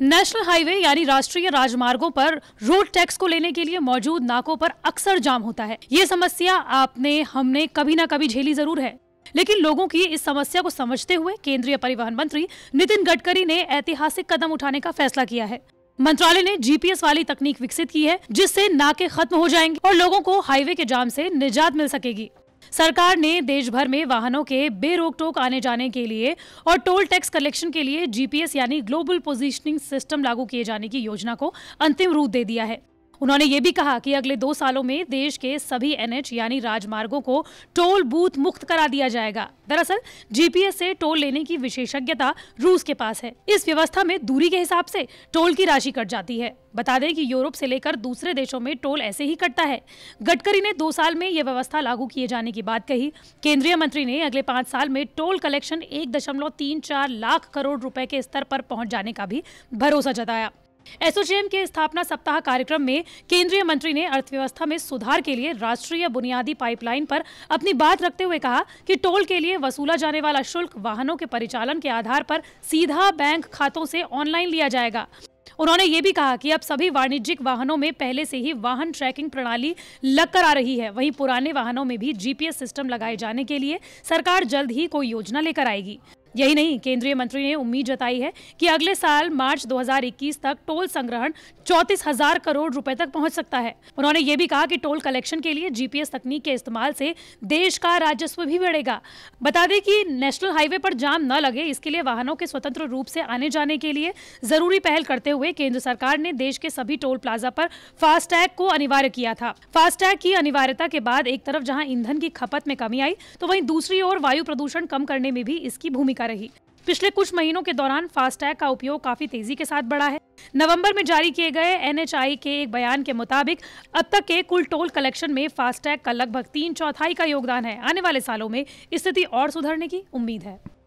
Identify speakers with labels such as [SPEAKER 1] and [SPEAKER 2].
[SPEAKER 1] national highway यानी राष्ट्रीय राजमार्गों पर रोड टैक्स को लेने के लिए मौजूद नाकों पर अक्सर जाम होता है ये समस्या आपने हमने कभी ना कभी झेली जरूर है लेकिन लोगों की इस समस्या को समझते हुए केंद्रीय परिवहन मंत्री नितिन गडकरी ने ऐतिहासिक कदम उठाने का फैसला किया है मंत्रालय ने जीपीएस वाली तकनीक विकसित की है जिससे नाके खत्म हो जाएंगे और लोगों को हाईवे के जाम से निजात मिल सकेगी सरकार ने देश भर में वाहनों के बेरोक टोक आने जाने के लिए और टोल टैक्स कलेक्शन के लिए जीपीएस यानी ग्लोबल पोजिशनिंग सिस्टम लागू किए जाने की योजना को अंतिम रूप दे दिया है उन्होंने ये भी कहा कि अगले दो सालों में देश के सभी एनएच यानी राजमार्गों को टोल बूथ मुक्त करा दिया जाएगा दरअसल जीपीएस से टोल लेने की विशेषज्ञता रूस के पास है इस व्यवस्था में दूरी के हिसाब से टोल की राशि कट जाती है बता दें कि यूरोप से लेकर दूसरे देशों में टोल ऐसे ही कटता है गडकरी ने दो साल में यह व्यवस्था लागू किए जाने की बात कही केंद्रीय मंत्री ने अगले पाँच साल में टोल कलेक्शन एक दशमलव तीन चार लाख करोड़ रुपए के स्तर पर पहुंच जाने का भी भरोसा जताया एसोचैम के स्थापना सप्ताह कार्यक्रम में केंद्रीय मंत्री ने अर्थव्यवस्था में सुधार के लिए राष्ट्रीय बुनियादी पाइपलाइन पर अपनी बात रखते हुए कहा कि टोल के लिए वसूला जाने वाला शुल्क वाहनों के परिचालन के आधार पर सीधा बैंक खातों से ऑनलाइन लिया जाएगा उन्होंने ये भी कहा कि अब सभी वाणिज्यिक वाहनों में पहले से ही वाहन ट्रैकिंग प्रणाली लगकर आ रही है वहीं पुराने वाहनों में भी जीपीएस सिस्टम लगाए जाने के लिए सरकार जल्द ही कोई योजना लेकर आएगी यही नहीं केंद्रीय मंत्री ने उम्मीद जताई है कि अगले साल मार्च 2021 तक टोल संग्रहण चौंतीस हजार करोड़ रुपए तक पहुंच सकता है उन्होंने ये भी कहा कि टोल कलेक्शन के लिए जीपीएस तकनीक के इस्तेमाल से देश का राजस्व भी बढ़ेगा बता दें कि नेशनल हाईवे पर जाम न लगे इसके लिए वाहनों के स्वतंत्र रूप से आने जाने के लिए जरूरी पहल करते हुए केंद्र सरकार ने देश के सभी टोल प्लाजा पर फास्टैग को अनिवार्य किया था फास्टैग की अनिवार्यता के बाद एक तरफ जहाँ ईंधन की खपत में कमी आई तो वही दूसरी ओर वायु प्रदूषण कम करने में भी इसकी भूमिका भूमिका रही पिछले कुछ महीनों के दौरान फास्टैग का उपयोग काफी तेजी के साथ बढ़ा है नवंबर में जारी किए गए एनएचआई के एक बयान के मुताबिक अब तक के कुल टोल कलेक्शन में फास्टैग का लगभग तीन चौथाई का योगदान है आने वाले सालों में स्थिति और सुधरने की उम्मीद है